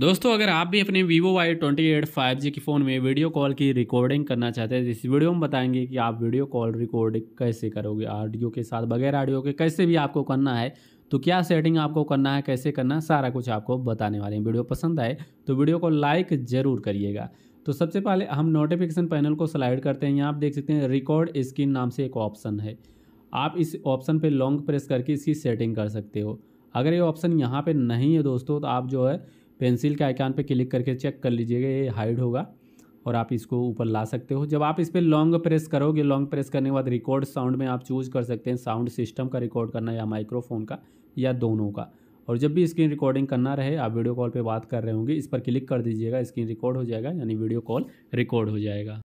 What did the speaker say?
दोस्तों अगर आप भी अपने Vivo Y28 5G के फ़ोन में वीडियो कॉल की रिकॉर्डिंग करना चाहते हैं इस वीडियो में बताएंगे कि आप वीडियो कॉल रिकॉर्डिंग कैसे करोगे ऑडियो के साथ बगैर ऑडियो के कैसे भी आपको करना है तो क्या सेटिंग आपको करना है कैसे करना है सारा कुछ आपको बताने वाले हैं वीडियो पसंद आए तो वीडियो को लाइक ज़रूर करिएगा तो सबसे पहले हम नोटिफिकेशन पैनल को स्लाइड करते हैं यहाँ आप देख सकते हैं रिकॉर्ड स्क्रीन नाम से एक ऑप्शन है आप इस ऑप्शन पर लॉन्ग प्रेस करके इसकी सेटिंग कर सकते हो अगर ये ऑप्शन यहाँ पर नहीं है दोस्तों तो आप जो है पेंसिल के आइकान पे क्लिक करके चेक कर लीजिएगा ये हाइड होगा और आप इसको ऊपर ला सकते हो जब आप इस पर लॉन्ग प्रेस करोगे लॉन्ग प्रेस करने के बाद रिकॉर्ड साउंड में आप चूज़ कर सकते हैं साउंड सिस्टम का रिकॉर्ड करना या माइक्रोफोन का या दोनों का और जब भी स्क्रीन रिकॉर्डिंग करना रहे आप वीडियो कॉल पे बात कर रहे होंगे इस पर क्लिक कर दीजिएगा स्क्रीन रिकॉर्ड हो जाएगा यानी वीडियो कॉल रिकॉर्ड हो जाएगा